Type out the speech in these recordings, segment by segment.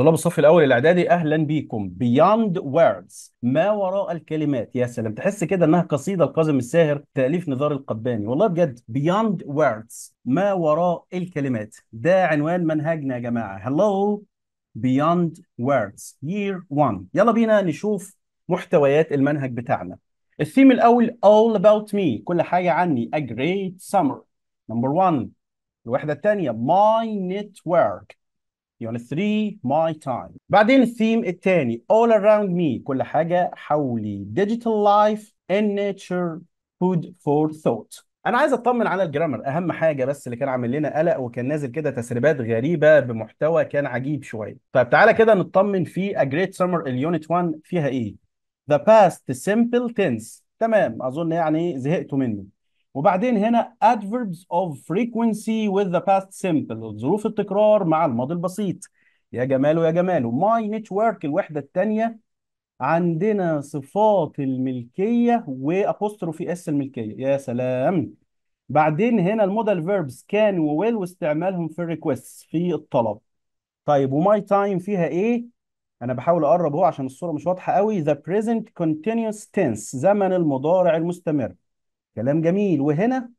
طلاب الصف الاول الاعدادي اهلا بيكم بياند ووردز ما وراء الكلمات يا سلام تحس كده انها قصيده لكاظم الساهر تاليف نزار القباني والله بجد بياند ووردز ما وراء الكلمات ده عنوان منهجنا يا جماعه هلو بياند ووردز يير 1 يلا بينا نشوف محتويات المنهج بتاعنا الثيم الاول all about me كل حاجه عني a great summer number 1 الوحده الثانيه my network يونت 3 ماي تايم بعدين الثيم الثاني all around me كل حاجه حولي digital life and nature food for thought انا عايز اطمن على الجرامر اهم حاجه بس اللي كان عامل لنا قلق وكان نازل كده تسريبات غريبه بمحتوى كان عجيب شويه طيب تعالى كده نطمن في a great summer اليونت 1 فيها ايه the past simple tense تمام اظن يعني زهقتوا منه وبعدين هنا adverbs of frequency with the past simple ظروف التكرار مع الماضي البسيط يا جماله يا جماله my network الوحدة الثانية عندنا صفات الملكية وأبوستروفي اس الملكية يا سلام بعدين هنا المودال فيربس كان وويل واستعمالهم في الريكوست في الطلب طيب وماي تايم فيها ايه انا بحاول اقرب اهو عشان الصوره مش واضحه قوي the present continuous tense زمن المضارع المستمر كلام جميل وهنا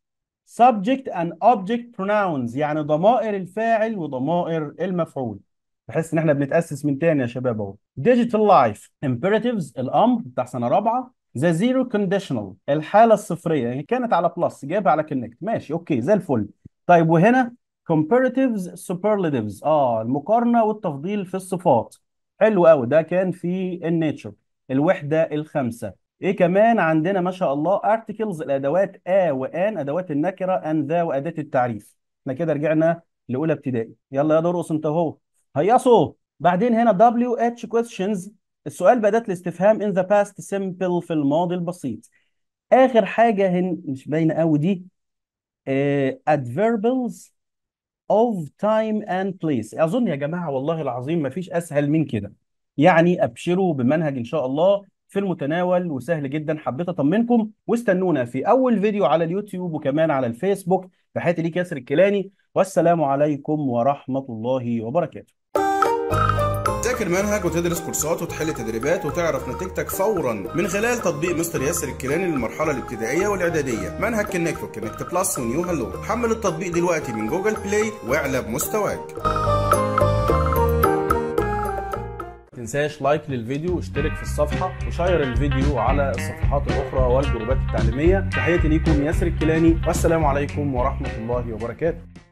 subject and object pronouns يعني ضمائر الفاعل وضمائر المفعول بحس ان احنا بنتاسس من تاني يا شباب اهو digital life imperatives الامر بتاع سنه رابعه ذا زيرو كونديشنال الحاله الصفريه يعني كانت على بلس جايبها على كونكت ماشي اوكي زي الفل طيب وهنا comparatives superlatives اه المقارنه والتفضيل في الصفات حلو قوي ده كان في النيتشر الوحده الخامسه ايه كمان عندنا ما شاء الله ارتكلز الادوات ا وان ادوات النكره ان ذا واداه التعريف احنا كده رجعنا لاولى ابتدائي يلا يا درقص انت اهو هيصوا بعدين هنا دبليو اتش كويشنز السؤال بدات الاستفهام in the past simple في الماضي البسيط آخر حاجة هن مش باينة قوي دي ادفيربلز آه، اوف of time and place أظن يا جماعة والله العظيم ما فيش أسهل من كده يعني أبشروا بمنهج إن شاء الله في المتناول وسهل جدا حبيت اطمنكم واستنونا في اول فيديو على اليوتيوب وكمان على الفيسبوك تحياتي ليك ياسر الكيلاني والسلام عليكم ورحمه الله وبركاته تذاكر منهج وتدرس كورسات وتحل تدريبات وتعرف نتيجتك فورا من خلال تطبيق مستر ياسر الكيلاني للمرحله الابتدائيه والاعداديه منهج كنكت وكنكت بلس ونيو هالو حمل التطبيق دلوقتي من جوجل بلاي واعلى بمستواك تنساش لايك للفيديو واشترك في الصفحه وشير الفيديو على الصفحات الاخرى والجروبات التعليميه تحياتي ليكم ياسر الكيلاني والسلام عليكم ورحمه الله وبركاته